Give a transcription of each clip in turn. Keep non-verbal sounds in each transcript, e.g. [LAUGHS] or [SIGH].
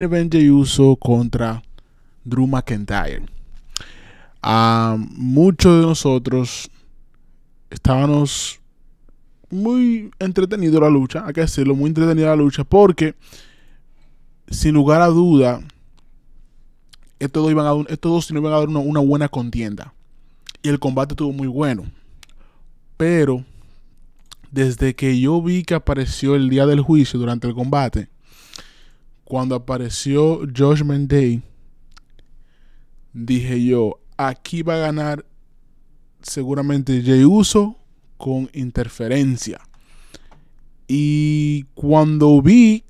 y Uso contra Drew McIntyre. A muchos de nosotros estábamos muy entretenidos la lucha, hay que decirlo, muy entretenida la lucha, porque sin lugar a duda, estos dos, iban a, estos a dar una buena contienda. Y el combate estuvo muy bueno. Pero desde que yo vi que apareció el día del juicio durante el combate, cuando apareció Judgment Day, dije yo, aquí va a ganar seguramente Jay Uso con interferencia. Y cuando vi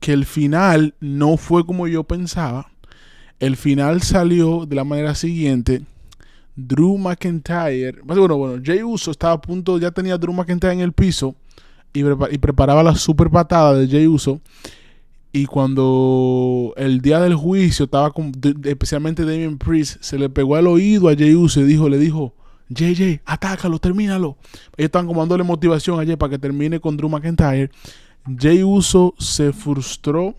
que el final no fue como yo pensaba, el final salió de la manera siguiente. Drew McIntyre, bueno, bueno, Jay Uso estaba a punto, ya tenía Drew McIntyre en el piso y, preparaba la super patada de Jay Uso. Y cuando el día del juicio estaba con, especialmente Damien Priest, se le pegó el oído a Jay Uso y dijo, le dijo, JJ, atácalo, termínalo. Ellos estaban como dándole motivación a Jay para que termine con Drew McIntyre. Jay Uso se frustró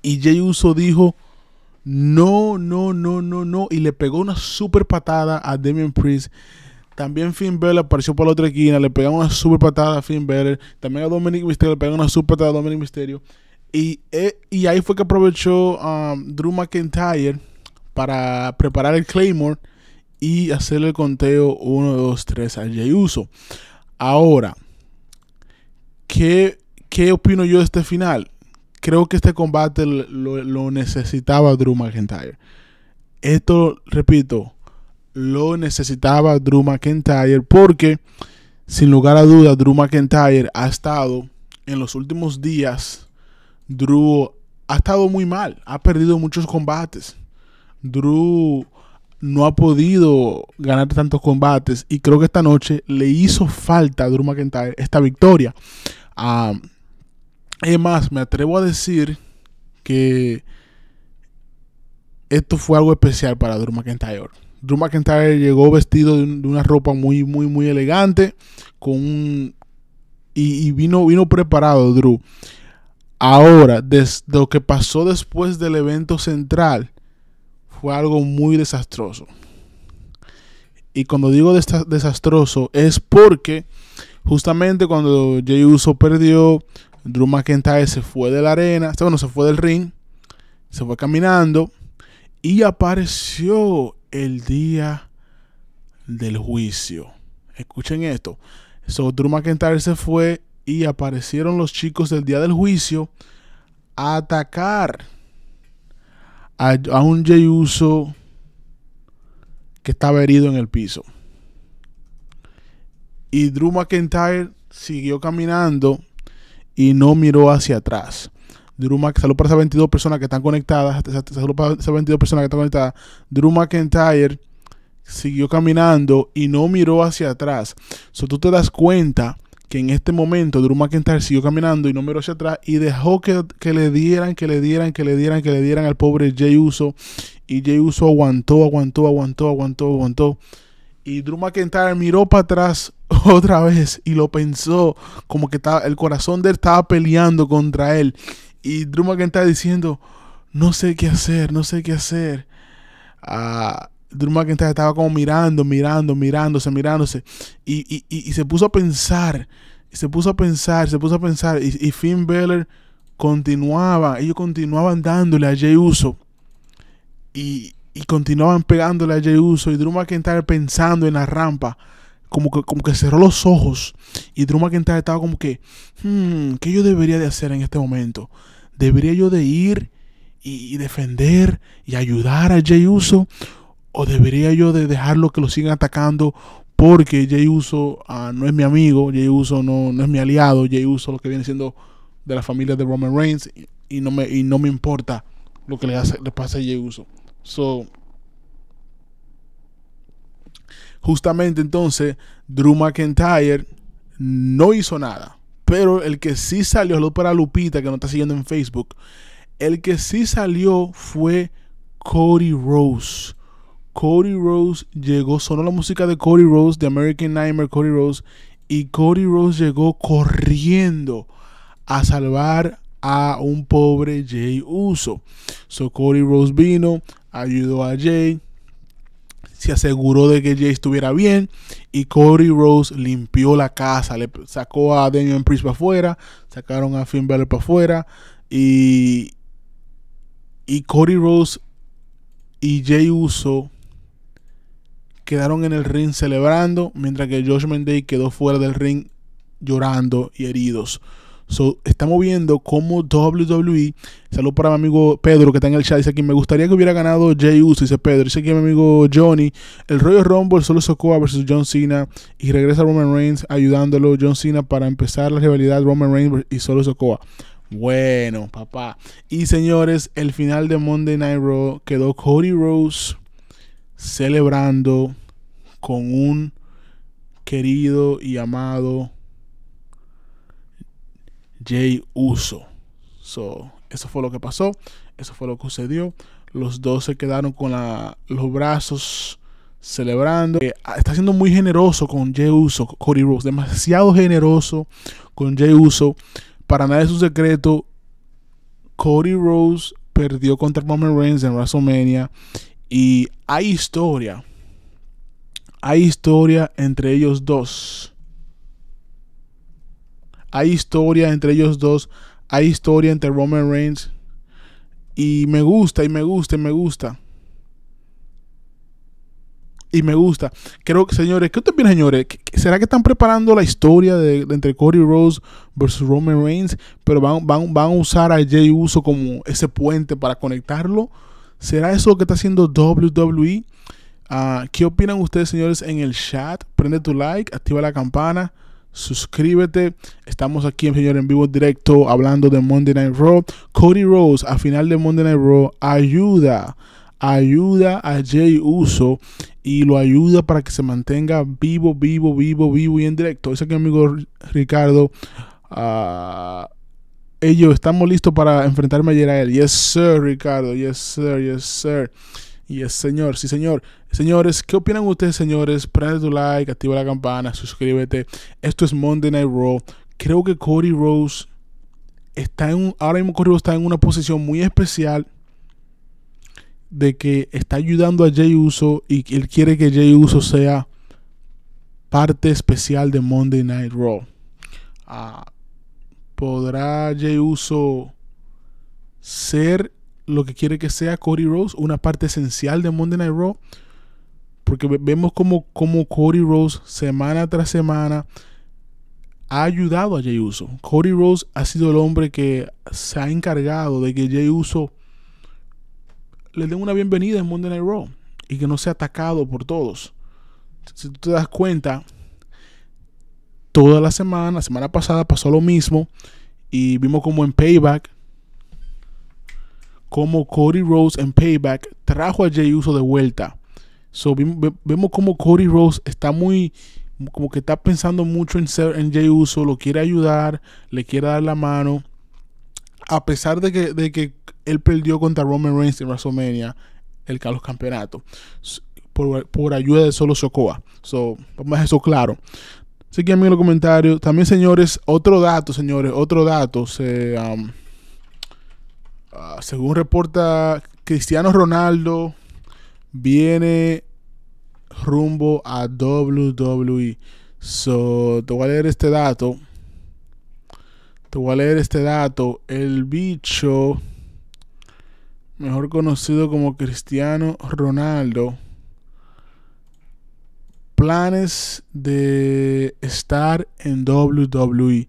y Jay Uso dijo, no, no, no, no, no. Y le pegó una super patada a Damien Priest. También Finn Balor apareció por la otra esquina, le pegó una super patada a Finn Balor. También a Dominic Mysterio le pegó una super patada a Dominic Mysterio. Eh, y, ahí fue que aprovechó um, Drew McIntyre para preparar el Claymore y hacerle el conteo 1, 2, 3 a Jey Ahora, ¿qué, ¿qué, opino yo de este final? Creo que este combate lo, lo necesitaba Drew McIntyre. Esto, repito, lo necesitaba Drew McIntyre porque, sin lugar a dudas, Drew McIntyre ha estado en los últimos días Drew ha estado muy mal, ha perdido muchos combates. Drew no ha podido ganar tantos combates y creo que esta noche le hizo falta a Drew McIntyre esta victoria. Ah, es más, me atrevo a decir que esto fue algo especial para Drew McIntyre. Drew McIntyre llegó vestido de, una ropa muy, muy, muy elegante con y, vino, vino preparado Drew. Ahora, desde lo que pasó después del evento central fue algo muy desastroso. Y cuando digo desastroso es porque justamente cuando Jey Uso perdió, Drew McIntyre se fue de la arena, este, bueno, se fue del ring, se fue caminando y apareció el día del juicio. Escuchen esto. So, Drew McIntyre se fue y aparecieron los chicos del día del juicio a atacar a, un Uso... que estaba herido en el piso. Y Drew McIntyre siguió caminando y no miró hacia atrás. Drew McIntyre... salud para esas 22 personas que están conectadas. Salud para esas 22 personas que están conectadas. Drew McIntyre siguió caminando y no miró hacia atrás. So, tú te das cuenta que en este momento Drew McIntyre siguió caminando y no miró hacia atrás y dejó que, le dieran, que le dieran, que le dieran, que le dieran al pobre Jay Uso. Y Jay Uso aguantó, aguantó, aguantó, aguantó, aguantó. Y Drew McIntyre miró para atrás [LAUGHS] otra vez y lo pensó, como que el corazón de él estaba peleando contra él. Y Drew McIntyre diciendo, no sé qué hacer, no sé qué hacer. Ah, Drew McIntyre estaba como mirando, mirando, mirándose, mirándose. Y, se puso a pensar, se puso a pensar, se puso a pensar. Y, Finn Balor continuaba, ellos continuaban dándole a Jay Uso. Y, continuaban pegándole a Jey Uso y Drew McIntyre pensando en la rampa. Como que, como que cerró los ojos y Drew McIntyre estaba como que, hmm, ¿qué yo debería de hacer en este momento? ¿Debería yo de ir y, defender y ayudar a Jey Uso? ¿O debería yo de dejarlo que lo sigan atacando porque Jay Uso ah, no es mi amigo, Jay Uso no, es mi aliado, Jay Uso lo que viene siendo de la familia de Roman Reigns y, no, me, y no me importa lo que le, hace, pasa a Jay Uso? So, justamente entonces Drew McIntyre no hizo nada. Pero el que sí salió, lo para Lupita que no está siguiendo en Facebook, el que sí salió fue Cody Rose. Cody Rose llegó, sonó la música de Cody Rose, de American Nightmare Cody Rose, y Cody Rose llegó corriendo a salvar a un pobre Jay Uso. So Cody Rose vino, ayudó a Jay, se aseguró de que Jay estuviera bien y Cody Rose limpió la casa, le sacó a Daniel Priest para afuera, sacaron a Finn Balor para afuera y, y Cody Rose y Jay Uso quedaron en el ring celebrando, mientras que Josh Mendey quedó fuera del ring llorando y heridos. estamos viendo cómo WWE, salud para mi amigo Pedro que está en el chat, dice aquí, me gustaría que hubiera ganado Jey Uso, dice Pedro, dice aquí mi amigo Johnny, el Royal Rumble solo Sokoa versus John Cena y regresa Roman Reigns ayudándolo John Cena para empezar la rivalidad Roman Reigns y solo Sokoa. Bueno, papá. Y señores, el final de Monday Night Raw quedó Cody Rose celebrando con un querido y amado Jay Uso. eso fue lo que pasó, eso fue lo que sucedió. Los dos se quedaron con los brazos celebrando. Eh, ah, está siendo muy generoso con Jay Uso, Cody Rose, demasiado generoso con Jay Uso. Para nada es un secreto, Cody Rose perdió contra Roman Reigns en WrestleMania y hay historia. Hay historia entre ellos dos. Hay historia entre ellos dos. Hay historia entre Roman Reigns. Y me gusta, y me gusta, y me gusta. Y me gusta. Creo que, señores, ¿qué usted señores? ¿Será que están preparando la historia de, entre Cody Rose versus Roman Reigns? Pero van, van, van a usar a Jay Uso como ese puente para conectarlo ¿Será eso lo que está haciendo WWE? Ah, ¿Qué opinan ustedes, señores, en el chat? Prende tu like, activa la campana, suscríbete. Estamos aquí, en señor, en vivo directo hablando de Monday Night Raw. Cody Rose, al final de Monday Night Raw, ayuda, ayuda a Jay Uso y lo ayuda para que se mantenga vivo, vivo, vivo, vivo y en directo. Es que amigo Ricardo. Ah, ellos estamos listos para enfrentarme ayer a él. Yes, sir, Ricardo. Yes, sir, yes, sir. Yes, señor. Sí, señor. Señores, ¿qué opinan ustedes, señores? Prende tu like, activa la campana, suscríbete. Esto es Monday Night Raw. Creo que Cody Rose está en ahora mismo Cody está en una posición muy especial de que está ayudando a Jay Uso y él quiere que Jay Uso sea parte especial de Monday Night Raw. Ah ¿podrá Jay Uso ser lo que quiere que sea Cody Rose? Una parte esencial de Monday Night Raw. Porque vemos como, como Cody Rose semana tras semana ha ayudado a Jay Uso. Cody Rose ha sido el hombre que se ha encargado de que Jay Uso le dé una bienvenida en Monday Night Raw y que no sea atacado por todos. Si tú te das cuenta, toda la semana. La semana pasada pasó lo mismo. Y vimos como en Payback, como Cody Rose en Payback trajo a Jay Uso de vuelta. vemos como Cody Rose está muy, como que está pensando mucho en, ser, en Jay Uso, lo quiere ayudar, le quiere dar la mano. A pesar de que, él perdió contra Roman Reigns en WrestleMania, el Carlos Campeonato, por, ayuda de solo Sokoa. So, vamos a eso claro. Así que en los comentarios. También, señores, otro dato, señores, otro dato. Um, ah, según reporta Cristiano Ronaldo, viene rumbo a WWE. So, te voy a leer este dato. Te voy a leer este dato. El bicho, mejor conocido como Cristiano Ronaldo planes de estar en WWE.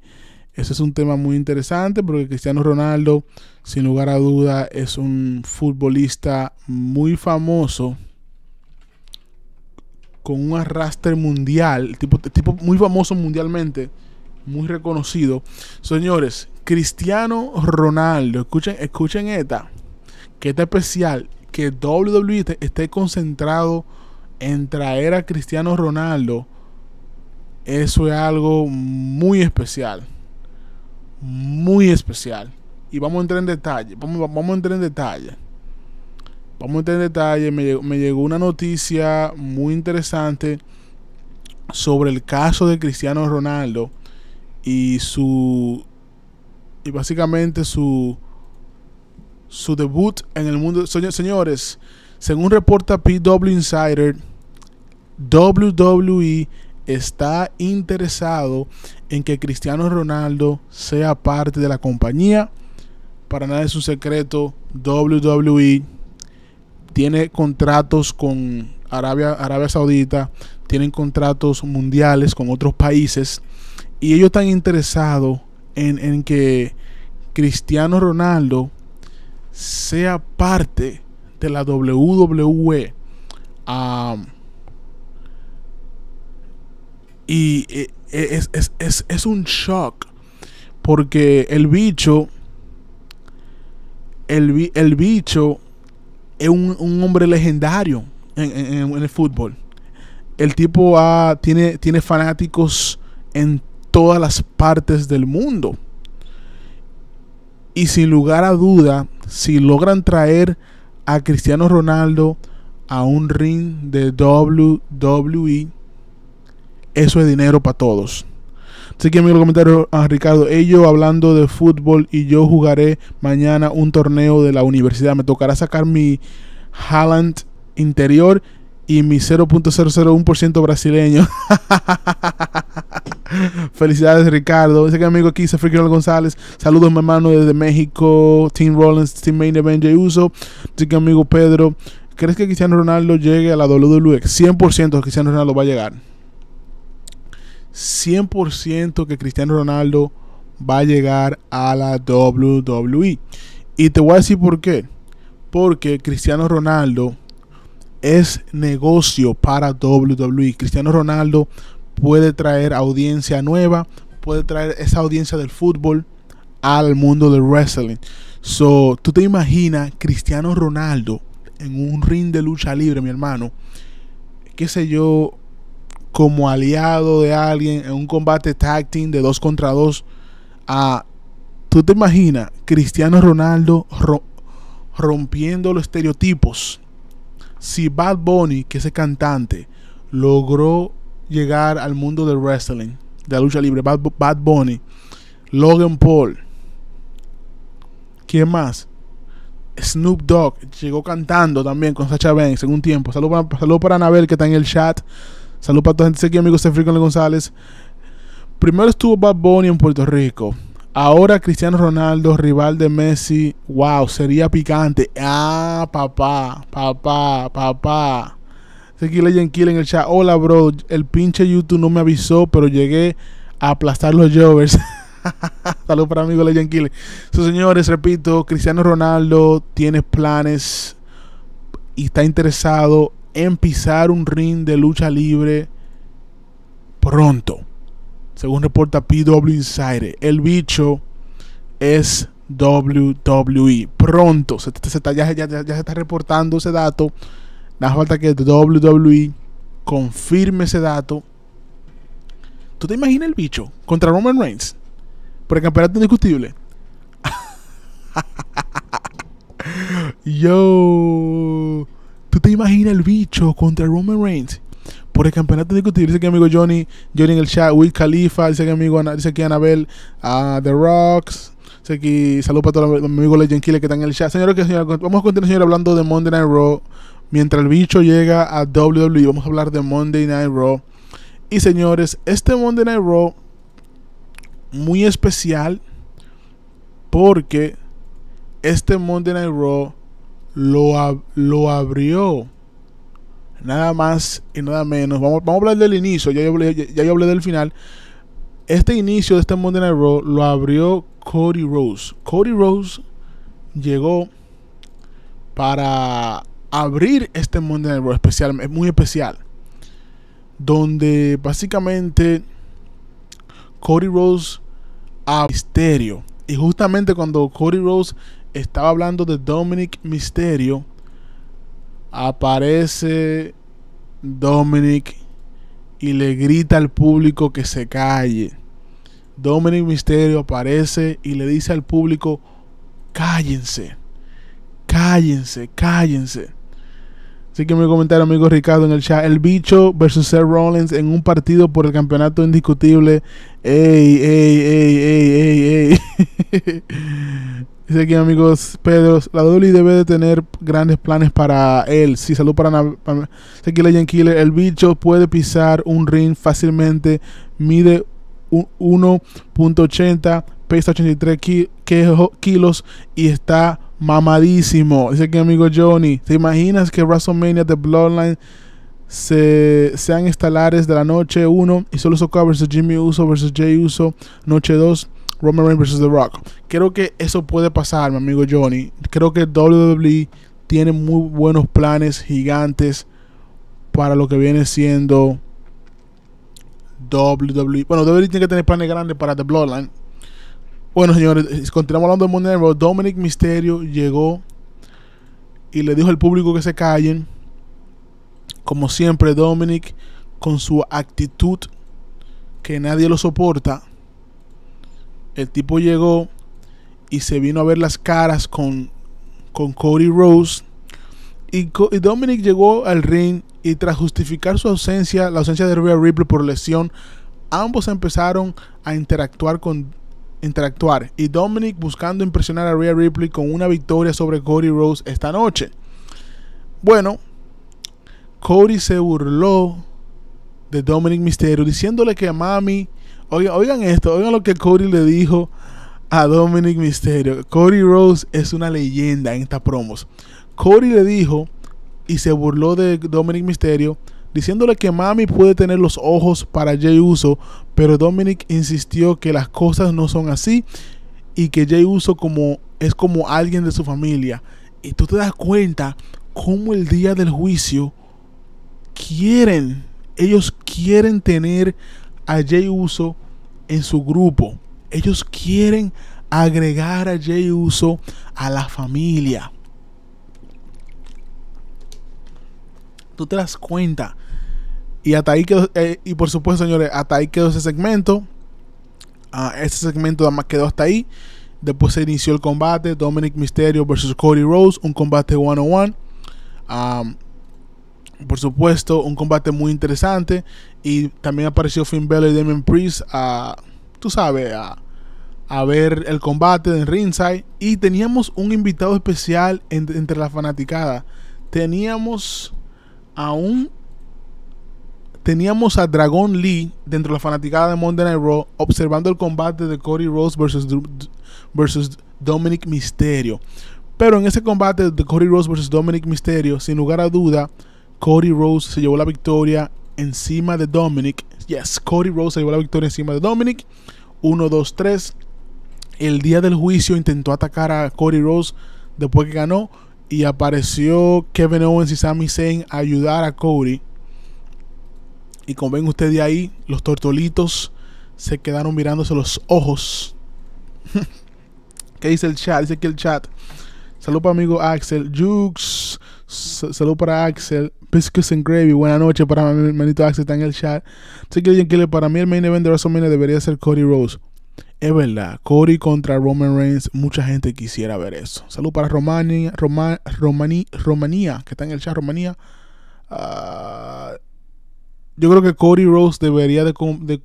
Ese es un tema muy interesante porque Cristiano Ronaldo, sin lugar a duda, es un futbolista muy famoso con un arrastre mundial, tipo, tipo muy famoso mundialmente, muy reconocido. Señores, Cristiano Ronaldo, escuchen, escuchen esta, que está especial, que WWE esté concentrado en traer a Cristiano Ronaldo, eso es algo muy especial. Muy especial. Y vamos a entrar en detalle. Vamos, vamos a entrar en detalle. Vamos a entrar en detalle. Me, me llegó una noticia muy interesante sobre el caso de Cristiano Ronaldo y su. Y básicamente su. Su debut en el mundo. Señores, según reporta PW Insider WWE está interesado en que Cristiano Ronaldo sea parte de la compañía. Para nada es un secreto, WWE tiene contratos con Arabia, Saudita, tienen contratos mundiales con otros países y ellos están interesados en, que Cristiano Ronaldo sea parte de la WWE. Ah, y eh, eh, es, un shock. Porque el bicho. El, el bicho es un, hombre legendario en, el fútbol. El tipo a tiene, tiene fanáticos en todas las partes del mundo. Y sin lugar a duda, si logran traer a Cristiano Ronaldo a un ring de WWE, eso es dinero para todos. Así que amigo, el comentario a ah, Ricardo, ellos hablando de fútbol y yo jugaré mañana un torneo de la universidad. Me tocará sacar mi Haaland interior y mi 0.001% brasileño. [LAUGHS] Felicidades, Ricardo. Dice que amigo aquí, Sefriquinol González. Saludos, mi hermano, desde México. Team Rollins, Team Main Event, Uso. Así que, amigo Pedro, ¿crees que Cristiano Ronaldo llegue a la WWE? 100% Cristiano Ronaldo va a llegar. 100% que Cristiano Ronaldo va a llegar a la WWE. Y te voy a decir por qué. Porque Cristiano Ronaldo es negocio para WWE. Cristiano Ronaldo puede traer audiencia nueva, puede traer esa audiencia del fútbol al mundo del wrestling. So, tú te imaginas Cristiano Ronaldo en un ring de lucha libre, mi hermano. Qué sé yo, como aliado de alguien en un combate tag team de dos contra dos a tú te imaginas Cristiano Ronaldo rompiendo los estereotipos si Bad Bunny que es el cantante logró llegar al mundo del wrestling de la lucha libre Bad, Bunny Logan Paul ¿quién más? Snoop Dogg llegó cantando también con Sacha Ben, en un tiempo. Saludos para, salud para Anabel que está en el chat. Salud para toda gente. Aquí, amigos de Le González. Primero estuvo Bad Bunny en Puerto Rico. Ahora Cristiano Ronaldo, rival de Messi. Wow, sería picante. Ah, papá, papá, papá. Aquí Legend Kill en el chat. Hola, bro. El pinche YouTube no me avisó, pero llegué a aplastar los Jovers. [LAUGHS] Salud para amigo Legend Kill. señores, repito, Cristiano Ronaldo tiene planes y está interesado en un ring de lucha libre pronto. Según reporta PW Insider, el bicho es WWE. Pronto, ya, se está reportando ese dato. Da falta que WWE confirme ese dato. ¿Tú te imaginas el bicho contra Roman Reigns? Por el campeonato indiscutible. [LAUGHS] Yo. ¿Tú te imaginas el bicho contra Roman Reigns? Por el campeonato de discutir, dice que amigo Johnny, Johnny en el chat, Will Khalifa, dice que amigo dice que Anabel, ah, The Rocks, dice que saludos para todos los amigos Legend Killer que están en el chat. Señores, que vamos a continuar hablando de Monday Night Raw. Mientras el bicho llega a WWE, vamos a hablar de Monday Night Raw. Y señores, este Monday Night Raw, muy especial, porque este Monday Night Raw lo, lo abrió. Nada más y nada menos. Vamos, a hablar del inicio, ya yo, hablé, ya, hablé del final. Este inicio de este Monday Night Raw lo abrió Cody Rose. Cody Rose llegó para abrir este Monday Night Raw especial, es muy especial. Donde básicamente Cody Rose a misterio. Y justamente cuando Cody Rose estaba hablando de Dominic Misterio, aparece Dominic y le grita al público que se calle. Dominic Misterio aparece y le dice al público, cállense, cállense, cállense. Así que me comentaron amigo Ricardo en el chat, el bicho versus Seth Rollins en un partido por el campeonato indiscutible. Ey, ey, ey, ey, ey, ey. [LAUGHS] Dice aquí, amigos, Pedro, la Dolly debe de tener grandes planes para él. Sí, salud para... Dice aquí Legend Killer, el bicho puede pisar un ring fácilmente, mide 1.80, pesa 83 kilos y está mamadísimo. Dice aquí amigo Johnny, ¿te imaginas que WrestleMania The Bloodline se, sean estelares de la noche 1 y solo Soka versus Jimmy Uso versus Jay Uso noche 2? Roman Reigns vs The Rock. Creo que eso puede pasar, mi amigo Johnny. Creo que WWE tiene muy buenos planes gigantes para lo que viene siendo WWE. Bueno, WWE tiene que tener planes grandes para The Bloodline. Bueno, señores, continuamos hablando de Monero. Dominic Misterio llegó y le dijo al público que se callen. Como siempre, Dominic, con su actitud que nadie lo soporta, el tipo llegó y se vino a ver las caras con, con Cody Rose. Y, Dominic llegó al ring y tras justificar su ausencia, la ausencia de Rhea Ripley por lesión, ambos empezaron a interactuar con interactuar y Dominic buscando impresionar a Rhea Ripley con una victoria sobre Cody Rose esta noche. Bueno, Cody se burló de Dominic Mysterio diciéndole que Mami Oigan, esto, oigan lo que Cody le dijo a Dominic Mysterio. Cody Rose es una leyenda en esta promos. Cody le dijo y se burló de Dominic Mysterio diciéndole que Mami puede tener los ojos para Jay Uso, pero Dominic insistió que las cosas no son así y que Jay Uso como, es como alguien de su familia. Y tú te das cuenta cómo el día del juicio quieren, ellos quieren tener a Jay Uso en su grupo. Ellos quieren agregar a Jay Uso a la familia. Tú te das cuenta. Y hasta ahí eh, y por supuesto, señores, hasta ahí quedó ese segmento. este ese segmento quedó hasta ahí. Después se inició el combate Dominic Mysterio versus Cody Rose. un combate one por supuesto, un combate muy interesante. Y también apareció Finn Balor y Demon Priest a, tú sabes, a, a ver el combate de ringside. Y teníamos un invitado especial entre la fanaticada. Teníamos a un... Teníamos a Dragon Lee dentro de la fanaticada de Monday Night Raw observando el combate de Cody Rhodes versus, versus Dominic Mysterio. Pero en ese combate de Cody Rhodes versus Dominic Mysterio, sin lugar a duda, Cody Rose se llevó la victoria encima de Dominic. Yes, Cody Rose se llevó la victoria encima de Dominic. 1, 2, 3. El día del juicio intentó atacar a Cody Rose después que ganó. Y apareció Kevin Owens y Sami Zayn ayudar a Cody. Y como ven ustedes de ahí, los tortolitos se quedaron mirándose los ojos. [LAUGHS] ¿Qué dice el chat? Dice aquí el chat. Salud para amigo Axel. Jukes. Salud para Axel. Biscuits and Gravy. Buenas noches para mi hermanito Axel. Está en el chat. sé que que para mí el main event de WrestleMania debería ser Cody Rose. Es verdad. Cody contra Roman Reigns. Mucha gente quisiera ver eso. Salud para Romania. Romanía. Que está en el chat. Romanía. Ah, yo creo que Cody Rose debería de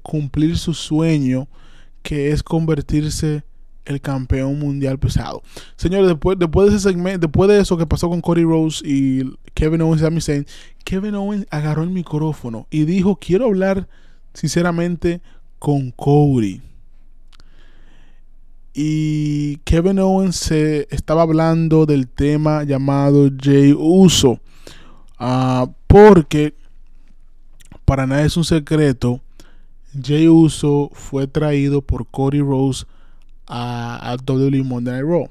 cumplir su sueño. Que es convertirse el campeón mundial pesado. Señores, después, después de ese segmento, después de eso que pasó con Cody Rose y Kevin Owens y Sami Kevin Owens agarró el micrófono y dijo, quiero hablar sinceramente con Cody. Y Kevin Owens se estaba hablando del tema llamado Jay Uso. Ah, porque para nada es un secreto, Jay Uso fue traído por Cody Rose a, a WWE Monday Night Raw.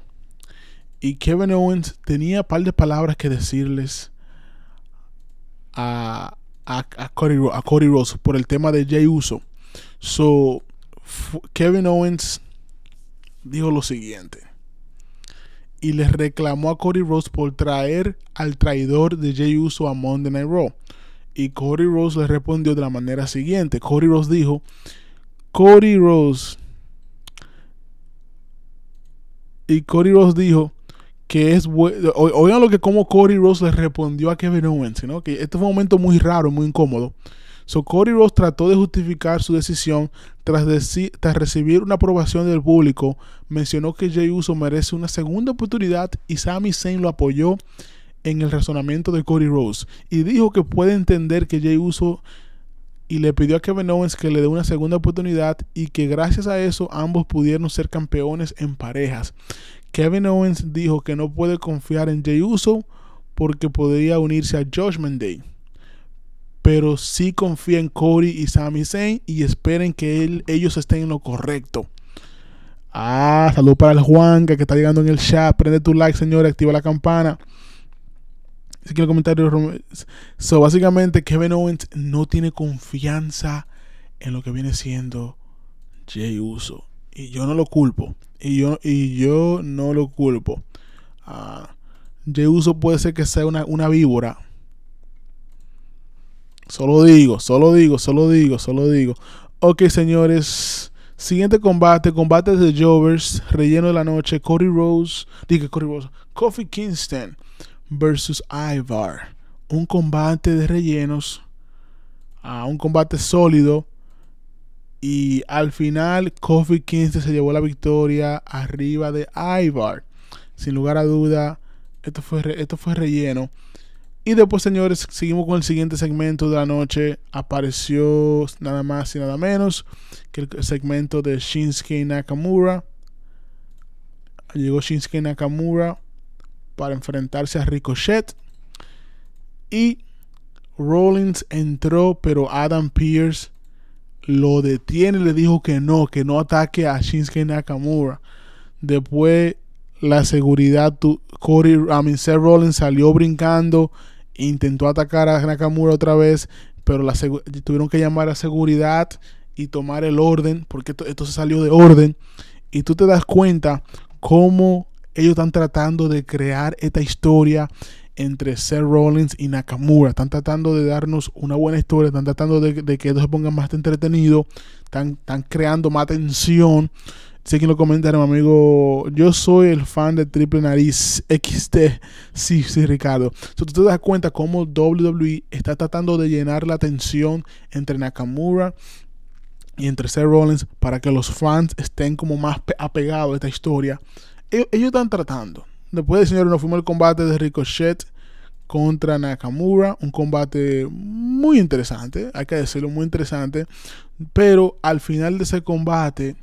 Y Kevin Owens tenía un par de palabras que decirles a, a, Cody, a Rose por el tema de Jay Uso. So, Kevin Owens dijo lo siguiente. Y les reclamó a Cody Rose por traer al traidor de Jay Uso a Monday Night Raw. Y Cody Rose le respondió de la manera siguiente. Cody Rose dijo, Cody Rose y Cody Ross dijo que es bueno. Oigan lo que como Cody Ross le respondió a Kevin Owens, ¿no? Que este fue un momento muy raro, muy incómodo. So Cody Rose trató de justificar su decisión tras, recibir una aprobación del público. Mencionó que Jay Uso merece una segunda oportunidad y Sami Zayn lo apoyó en el razonamiento de Cody Rose y dijo que puede entender que Jay Uso y le pidió a Kevin Owens que le dé una segunda oportunidad y que gracias a eso ambos pudieron ser campeones en parejas. Kevin Owens dijo que no puede confiar en Jay Uso porque podría unirse a Judgment Day. Pero sí confía en Cody y Sami Zayn y esperen que ellos estén en lo correcto. Ah, salud para el Juan que está llegando en el chat. Prende tu like, señor, activa la campana. Así que el So, básicamente, Kevin Owens no tiene confianza en lo que viene siendo Jay Uso. Y yo no lo culpo. Y yo, y yo no lo culpo. Uh, ah, Jay Uso puede ser que sea una, una víbora. Solo digo, solo digo, solo digo, solo digo. Ok, señores. Siguiente combate, combate de Jovers, relleno de la noche, Cody Rose, dije Cody Rose, Kofi Kingston versus Ivar. Un combate de rellenos. A ah, un combate sólido. Y al final, Kofi 15 se llevó la victoria arriba de Ivar. Sin lugar a duda, esto fue, esto fue relleno. Y después, señores, seguimos con el siguiente segmento de la noche. Apareció nada más y nada menos que el segmento de Shinsuke Nakamura. Llegó Shinsuke Nakamura para enfrentarse a Ricochet. Y Rollins entró, pero Adam Pierce lo detiene le dijo que no, que no ataque a Shinsuke Nakamura. Después la seguridad, Cody, I Rollins salió brincando, intentó atacar a Nakamura otra vez, pero la, tuvieron que llamar a seguridad y tomar el orden, porque esto, salió de orden. Y tú te das cuenta cómo ellos están tratando de crear esta historia entre Seth Rollins y Nakamura. Están tratando de darnos una buena historia, están tratando de, que ellos se pongan más entretenidos, están, creando más tensión. Sé que lo comentaron amigo, yo soy el fan de Triple Nariz XT. Sí, sí, Ricardo. si tú te das cuenta cómo WWE está tratando de llenar la tensión entre Nakamura y entre Seth Rollins para que los fans estén como más apegados a esta historia ellos, están tratando. Después de señor nos fuimos el combate de Ricochet contra Nakamura. Un combate muy interesante, hay que decirlo, muy interesante. Pero al final de ese combate,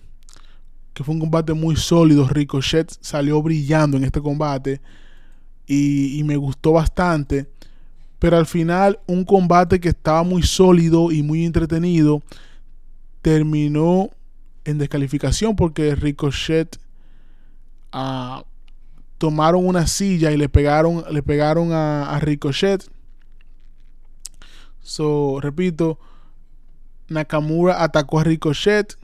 que fue un combate muy sólido, Ricochet salió brillando en este combate y, y me gustó bastante. Pero al final, un combate que estaba muy sólido y muy entretenido terminó en descalificación porque Ricochet tomaron una silla y le pegaron, le pegaron a, Ricochet. So, repito, Nakamura atacó a Ricochet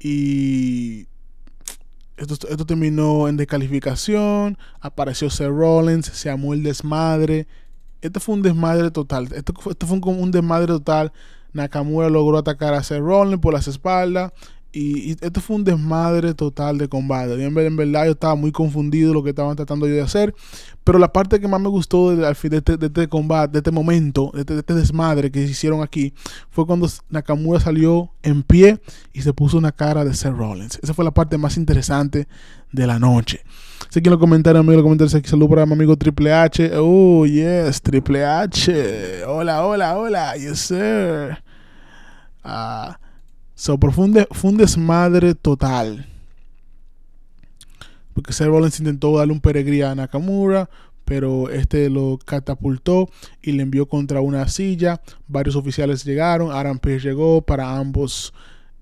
y esto, terminó en descalificación. Apareció Seth Rollins, se amó el desmadre. esto fue un desmadre total. Esto, fue un, un, desmadre total. Nakamura logró atacar a Seth Rollins por las espaldas. Y, esto fue un desmadre total de combate. En, en verdad yo estaba muy confundido lo que estaban tratando yo de hacer. Pero la parte que más me gustó de, de, este, de este, combate, de este momento, este, de este, desmadre que se hicieron aquí, fue cuando Nakamura salió en pie y se puso una cara de Seth Rollins. Esa fue la parte más interesante de la noche. Sé que en los comentarios, amigos, los comentarios aquí, saludos para mi amigo Triple H. Oh, yes, Triple H. Hola, hola, hola. Yes, sir. Ah. So, fue un, desmadre total. Porque Seth Rollins intentó darle un peregría a Nakamura, pero este lo catapultó y le envió contra una silla. Varios oficiales llegaron, Aaron Pierce llegó, para ambos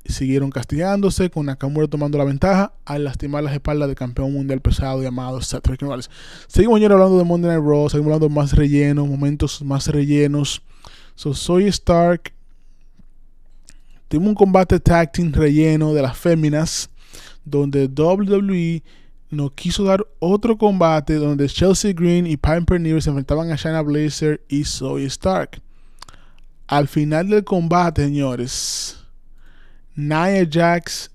siguieron castigándose, con Nakamura tomando la ventaja al lastimar las espaldas del campeón mundial pesado llamado Seth Rollins. Seguimos hablando de Monday Night Raw, seguimos hablando más rellenos, momentos más rellenos. soy Stark Tuvimos un combate tag relleno de las féminas, donde WWE no quiso dar otro combate donde Chelsea Green y Piper Niven se enfrentaban a Shana Blazer y Zoe Stark. Al final del combate, señores, Nia Jax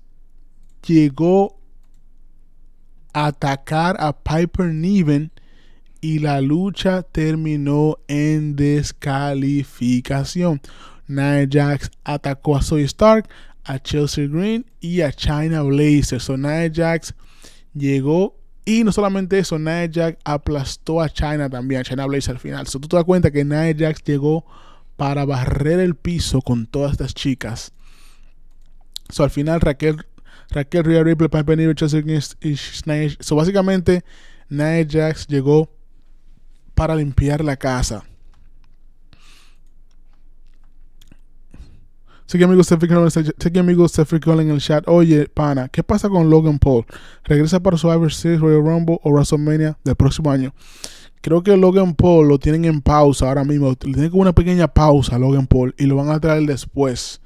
llegó a atacar a Piper Niven y la lucha terminó en descalificación. Nia Jax atacó a Zoe Stark, a Chelsea Green y a China Blazer. So Nia Jax llegó y no solamente eso, Nia Jax aplastó a China también, a China Blazer al final. So tú te das cuenta que Nia Jax llegó para barrer el piso con todas estas chicas. So al final Raquel, Raquel Rhea Ripley, Chelsea Green y So básicamente Nia Jax llegó para limpiar la casa. Sé que amigos Stephen Curry en el chat. Oye, pana, ¿qué pasa con Logan Paul? ¿Regresa para Survivor Series, Royal Rumble o WrestleMania del próximo año? Creo que Logan Paul lo tienen en pausa ahora mismo. Le tienen como una pequeña pausa a Logan Paul y lo van a traer después,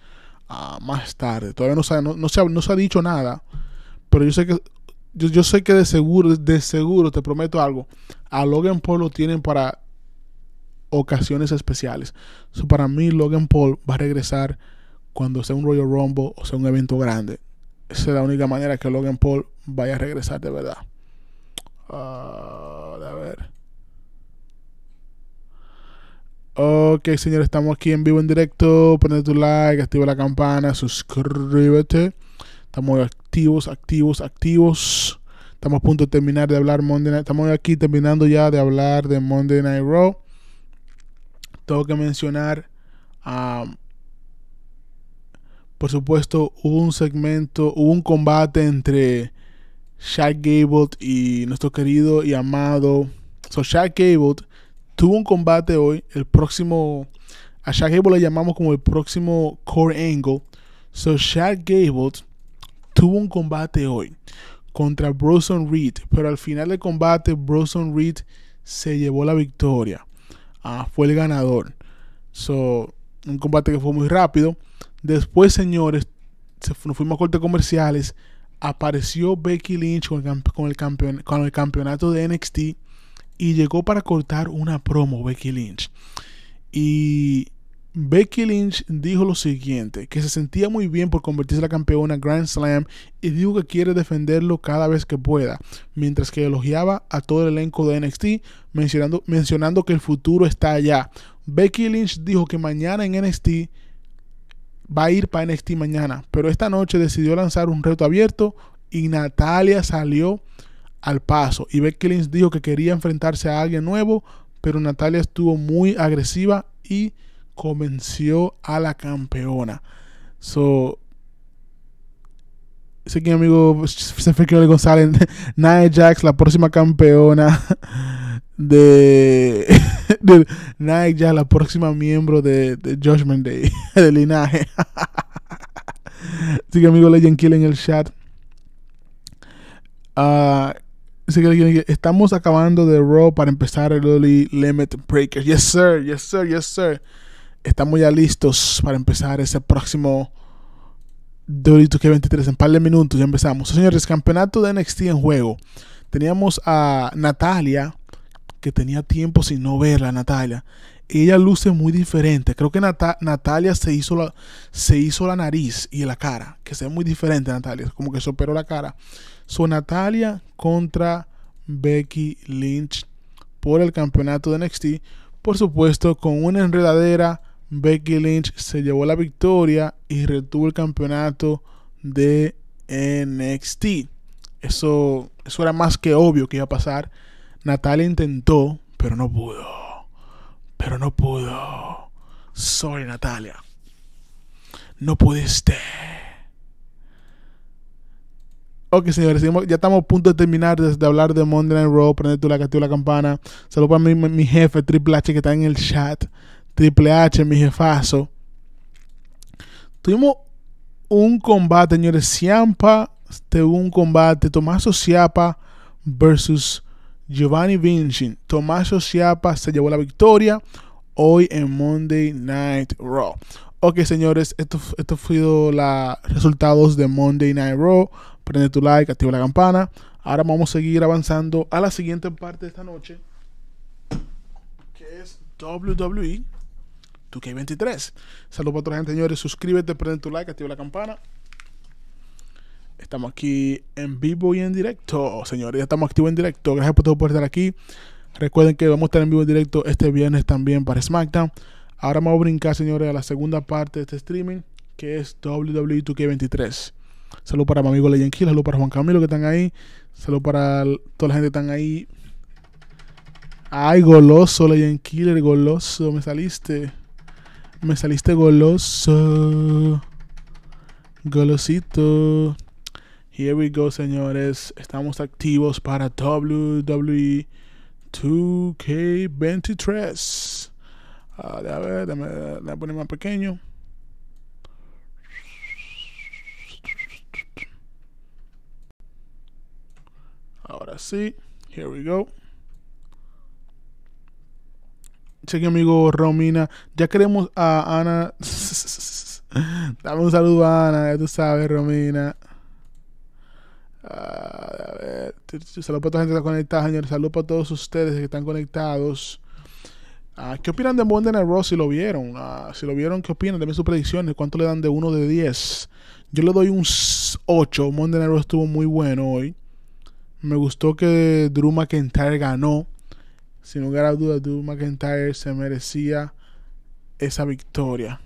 ah, más tarde. Todavía no, se ha, dicho nada, pero yo sé que yo, sé que de seguro, de seguro, te prometo algo, a Logan Paul lo tienen para ocasiones especiales. para mí, Logan Paul va a regresar cuando sea un rollo Rumble o sea un evento grande. Esa es la única manera que Logan Paul vaya a regresar de verdad. Ah, a ver. Ok, señores, estamos aquí en vivo en directo. Ponete tu like, activa la campana, suscríbete. Estamos activos, activos, activos. Estamos a punto de terminar de hablar Monday Night. Estamos aquí terminando ya de hablar de Monday Night Raw. Tengo que mencionar A... Por supuesto, hubo un segmento, hubo un combate entre Shaq Gable y nuestro querido y amado. So, Shaq Gable tuvo un combate hoy. El próximo. A Shaq Gable le llamamos como el próximo Core Angle. So, Shaq Gable tuvo un combate hoy contra Bronson Reed. Pero al final del combate, Bronson Reed se llevó la victoria. Ah, fue el ganador. So, un combate que fue muy rápido. Después, señores, nos fuimos a cortes comerciales. Apareció Becky Lynch con el, con el campeonato de NXT y llegó para cortar una promo Becky Lynch. Y Becky Lynch dijo lo siguiente, que se sentía muy bien por convertirse en la campeona Grand Slam y dijo que quiere defenderlo cada vez que pueda, mientras que elogiaba a todo el elenco de NXT mencionando, mencionando que el futuro está allá. Becky Lynch dijo que mañana en NXT va a ir para NXT mañana, pero esta noche decidió lanzar un reto abierto y Natalia salió al paso. Y Becky Lynch dijo que quería enfrentarse a alguien nuevo, pero Natalia estuvo muy agresiva y convenció a la campeona. So, sé que amigo se fue que González, [LAUGHS] Nia Jax, la próxima campeona [LAUGHS] de, [LAUGHS] de Nia la próxima miembro de, de Judgment Day, del linaje. Así que amigo Legend Kill en el chat. Uh, estamos acabando de Raw para empezar el Early Limit Breaker. Yes, sir, yes, sir, yes, sir. Estamos ya listos para empezar ese próximo Dorito que 23 en par de minutos, ya empezamos. Señores, campeonato de NXT en juego. Teníamos a Natalia, que tenía tiempo sin no verla, Natalia. Ella luce muy diferente. Creo que Natalia se hizo, la, se hizo la nariz y la cara, que sea muy diferente Natalia, como que superó la cara. su Natalia contra Becky Lynch por el campeonato de NXT, por supuesto, con una enredadera Becky Lynch se llevó la victoria y retuvo el campeonato de NXT. Eso, eso era más que obvio que iba a pasar. Natalia intentó, pero no pudo. Pero no pudo. Sorry, Natalia. No pudiste. Ok, señores, ya estamos a punto de terminar de, hablar de Monday Night Raw. Prende tú la, la campana. Saludos para mi, mi jefe, Triple H, que está en el chat. Triple H, mi jefazo. Tuvimos un combate, señores. Ciampa tuvo este, un combate. Tomaso Ciapa versus Giovanni Vinci. Tomaso Ciapa se llevó la victoria hoy en Monday Night Raw. Ok, señores, esto, esto sido... los resultados de Monday Night Raw. Prende tu like, activa la campana. Ahora vamos a seguir avanzando a la siguiente parte de esta noche, que es WWE. 2K23. Saludos para toda la gente, señores. Suscríbete, prende tu like, activa la campana. Estamos aquí en vivo y en directo, señores. Ya estamos activos en directo. Gracias por todo por estar aquí. Recuerden que vamos a estar en vivo y en directo este viernes también para SmackDown. Ahora vamos a brincar, señores, a la segunda parte de este streaming, que es WWE 2K23. Saludos para mi amigo Legend Killer, saludos para Juan Camilo que están ahí. Saludos para toda la gente que están ahí. Ay, goloso, Legend Killer, goloso, me saliste. Me saliste goloso. Golosito. Here we go, señores. Estamos activos para WWE 2K23. Ah, a ver, poner más pequeño. Ahora sí. Here we go. Cheque amigo Romina. Ya queremos a Ana. [LAUGHS] Dame un saludo a Ana, ya tú sabes, Romina. Uh, para toda la gente que está conectada, Saludos para todos ustedes que están conectados. Ah, ¿Qué opinan de Monday Night Raw si lo vieron? Ah, si lo vieron, ¿qué opinan? También sus predicciones. ¿Cuánto le dan de 1 de 10? Yo le doy un 8. Monday Night Raw estuvo muy bueno hoy. Me gustó que Drew McIntyre ganó sin lugar a dudas, Drew McIntyre se merecía esa victoria.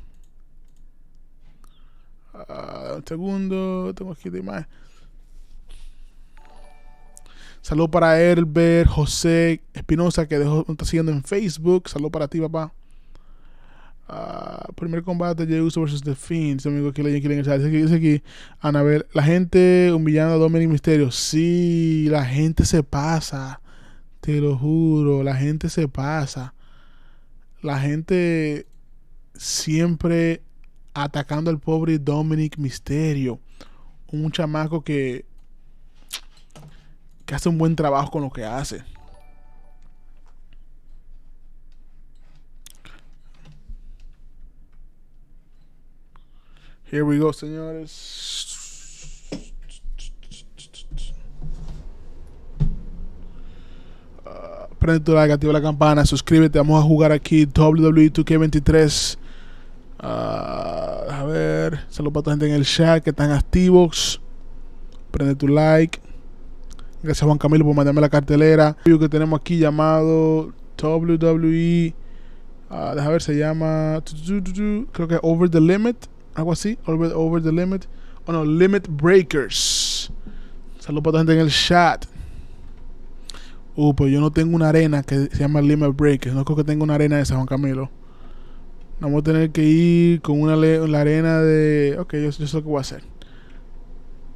Ah, segundo, tengo aquí de imagen. Salud para Herbert, José Espinosa, que dejó, está siguiendo en Facebook. Salud para ti, papá. Ah, primer combate de Uso versus The Fiend. aquí Dice aquí, Anabel, la gente humillando a Dominic Misterio. Sí, la gente se pasa. Te lo juro, la gente se pasa. La gente siempre atacando al pobre Dominic Misterio. Un chamaco que, que hace un buen trabajo con lo que hace. Here we go, señores. prende tu like, activa la campana, suscríbete. Vamos a jugar aquí WWE 2K23. Ah, a ver, saludos para toda la gente en el chat que están activos. Prende tu like. Gracias Juan Camilo por mandarme la cartelera. Que tenemos aquí llamado WWE. A ah, ver, se llama. Creo que Over the Limit. Algo así. Over, the Limit. O no, Limit Breakers. Saludos para toda la gente en el chat. Uh, pues yo no tengo una arena que se llama Limit Break. No creo que tenga una arena de San Juan Camilo. Vamos a tener que ir con una la arena de. Ok, yo, sé lo que voy a hacer.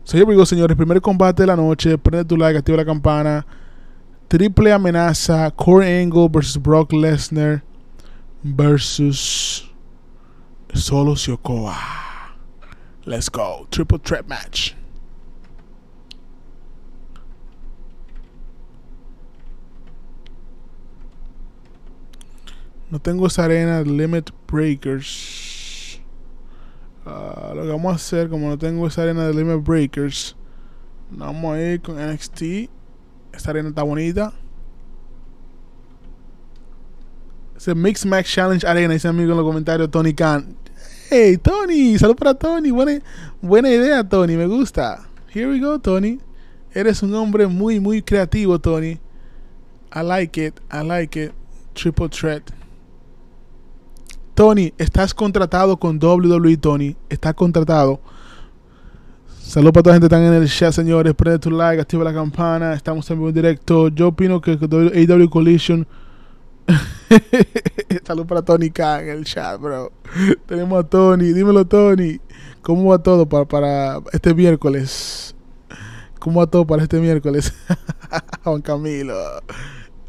Señor digo señores, primer combate de la noche. Prende tu like, activa la campana. Triple amenaza. Core Angle versus Brock Lesnar versus Solo Siokoa. Let's go. Triple threat match. No tengo esa arena Limit Breakers. Ah, lo que vamos a hacer, como no tengo esa arena de Limit Breakers, vamos a ir con NXT. Esta arena está bonita. Ese Mix Max Challenge Arena, dice amigo en los comentarios Tony Khan. Hey, Tony, salud para Tony. Buena, buena idea, Tony, me gusta. Here we go, Tony. Eres un hombre muy, muy creativo, Tony. I like it, I like it. Triple threat. Tony, estás contratado con WWE, Tony. Estás contratado. Saludos para toda la gente que está en el chat, señores. Prende tu like, activa la campana. Estamos en vivo en directo. Yo opino que AW e Collision. [LAUGHS] Salud para Tony K en el chat, bro. Tenemos a Tony. Dímelo, Tony. ¿Cómo va todo para, para este miércoles? ¿Cómo va todo para este miércoles? [LAUGHS] Juan Camilo.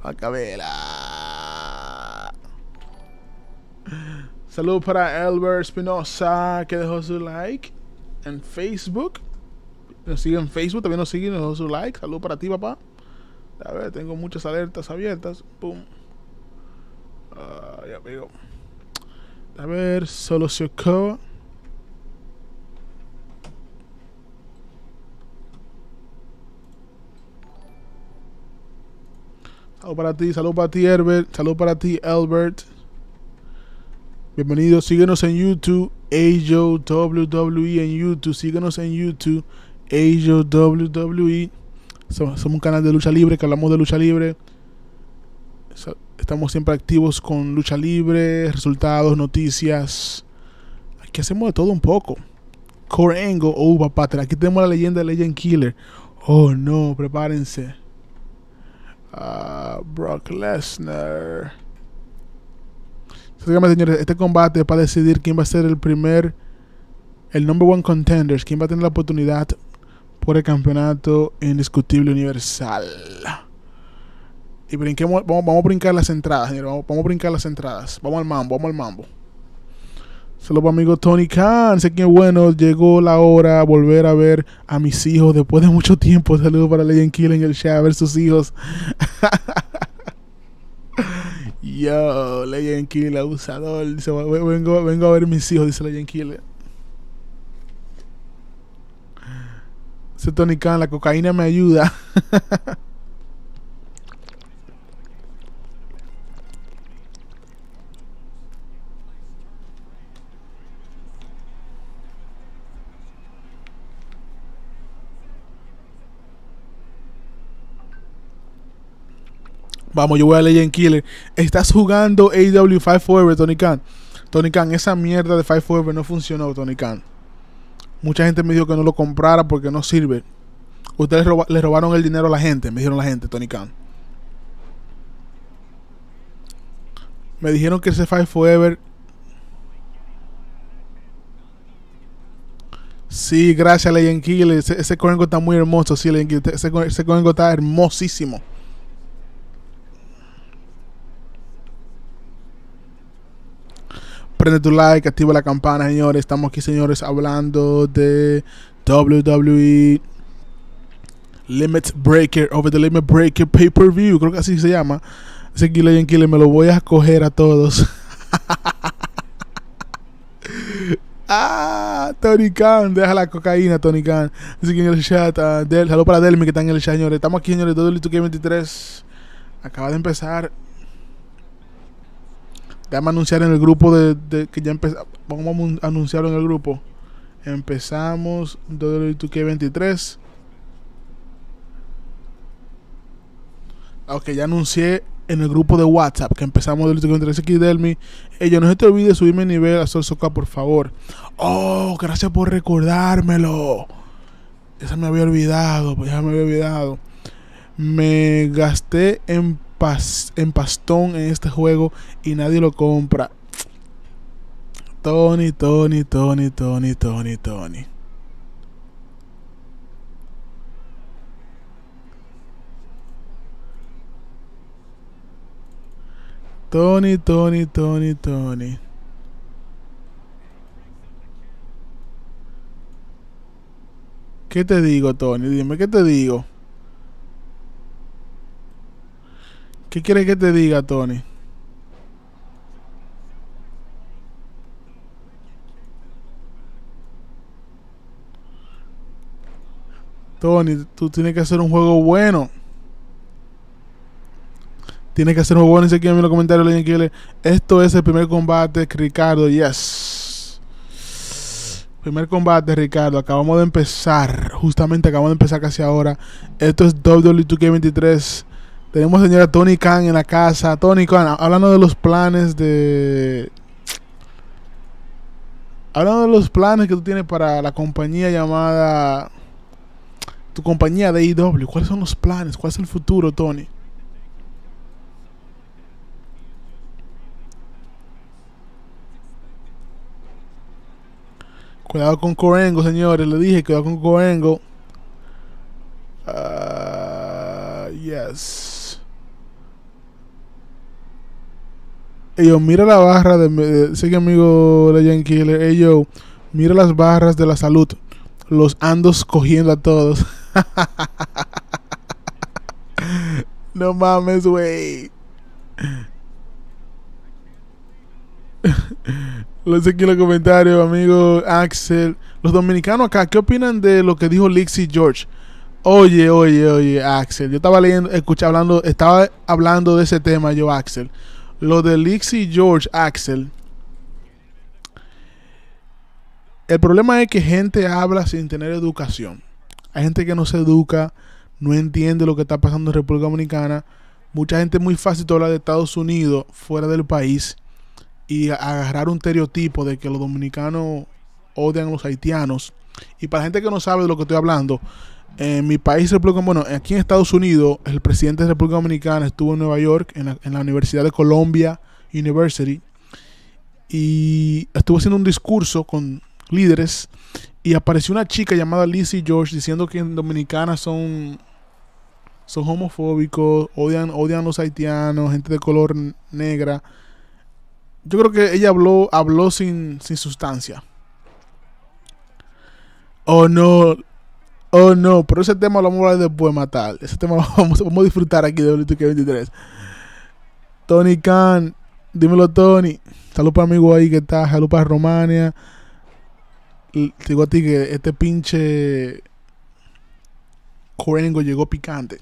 Juan Camila. Saludos para Albert Espinosa, que dejó su like en Facebook. Nos sigue en Facebook, también nos sigue y nos dejó su like. Salud para ti, papá. A ver, tengo muchas alertas abiertas. Pum. ya A ver, solo se acaba. Salud para ti, salud para ti, Herbert. Salud para ti, Albert. Bienvenidos, síguenos en YouTube, AJOWWE en YouTube, síguenos en YouTube, AJOWWE, Somos un canal de lucha libre, que hablamos de lucha libre. Estamos siempre activos con lucha libre, resultados, noticias. Aquí hacemos de todo un poco. Core Angle, oh papá, aquí tenemos la leyenda de Legend Killer. Oh no, prepárense. Ah, Brock Lesnar señores, este combate es para decidir quién va a ser el primer, el number one contender, quién va a tener la oportunidad por el campeonato indiscutible universal. Y brinquemos, vamos, vamos a brincar las entradas, señores, vamos, vamos, a brincar las entradas. Vamos al mambo, vamos al mambo. Saludos amigo Tony Khan, sé que bueno, llegó la hora de volver a ver a mis hijos después de mucho tiempo. Saludos para Legend Kill en el chat, a ver sus hijos. [LAUGHS] Yo, Legend Killer, abusador. Dice, vengo, vengo a ver mis hijos, dice Legend Killer. Dice Tony la cocaína me ayuda. [LAUGHS] Vamos, yo voy a Legend Killer. Estás jugando AW 5 Forever, Tony Khan. Tony Khan, esa mierda de 5 Forever no funcionó, Tony Khan. Mucha gente me dijo que no lo comprara porque no sirve. Ustedes le robaron el dinero a la gente, me dijeron la gente, Tony Khan. Me dijeron que ese Five Forever. Sí, gracias, Legend Killer. Ese, ese está muy hermoso. Sí, Legend Killer. Ese, ese está hermosísimo. Prende tu like, activa la campana, señores. Estamos aquí, señores, hablando de WWE Limit Breaker, Over the Limit Breaker Pay Per View, creo que así se llama. Ese y y me lo voy a coger a todos. [LAUGHS] ah, Tony Khan, deja la cocaína, Tony Khan. Así el chat, ah, para Delmi que está en el chat, señores. Estamos aquí, señores, w 2K23. E Acaba de empezar Déjame anunciar en el grupo de, que ya empezamos. Vamos a anunciarlo en el grupo. Empezamos WWE 2K23. aunque ya anuncié en el grupo de WhatsApp que empezamos del mi. Delmi. Ellos no se te olvide subirme nivel a Sol por favor. Oh, gracias por recordármelo. Esa me había olvidado, pues, ya me había olvidado. Me gasté en pas en pastón en este juego y nadie lo compra. Tony, Tony, Tony, Tony, Tony, Tony. Tony, Tony, Tony, Tony. ¿Qué te digo, Tony? Dime, ¿qué te digo? ¿Qué quieres que te diga, Tony? Tony, tú tienes que hacer un juego bueno. Tienes que hacer un juego bueno. Dice aquí en los comentarios, le esto es el primer combate, Ricardo. Yes. Primer combate, Ricardo. Acabamos de empezar. Justamente acabamos de empezar casi ahora. Esto es w 2K23. Tenemos señora Tony Khan en la casa. Tony Khan, hablando de los planes de. Hablando de los planes que tú tienes para la compañía llamada. Tu compañía de IW. E ¿Cuáles son los planes? ¿Cuál es el futuro, Tony? Cuidado con Corengo, señores. Le dije, cuidado con Corengo. Ah, yes. ellos mira la barra de, sigue amigo Jan Killer, ellos mira las barras de la salud, los andos cogiendo a todos. [LAUGHS] no mames, güey. [LAUGHS] Lo sé aquí en los comentarios, amigo Axel. Los dominicanos acá, ¿qué opinan de lo que dijo Lixie George? Oye, oye, oye, Axel. Yo estaba leyendo, escuchando, hablando, estaba hablando de ese tema yo, Axel. Lo de Lixie George Axel. El problema es que gente habla sin tener educación. Hay gente que no se educa, no entiende lo que está pasando en República Dominicana. Mucha gente muy fácil habla de Estados Unidos, fuera del país, y agarrar un estereotipo de que los dominicanos odian a los haitianos. Y para gente que no sabe de lo que estoy hablando, en mi país, bueno, aquí en Estados Unidos, el presidente de República Dominicana estuvo en Nueva York, en la, Universidad de Columbia University, y estuvo haciendo un discurso con líderes y apareció una chica llamada Lizzie George diciendo que en Dominicana son son homofóbicos, odian odian a los haitianos, gente de color negra. Yo creo que ella habló habló sin, sin sustancia. Oh no, Oh no, pero ese tema lo vamos a hablar después, Matal. Ese tema [LAUGHS] lo vamos, a disfrutar aquí de WTK23. Tony Khan, dímelo, Tony. Salud para amigo ahí que está, salud para Romania. Y digo a ti que este pinche Corengo llegó picante.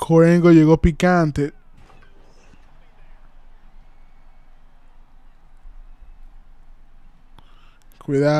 Corengo llegó picante. Cuidado.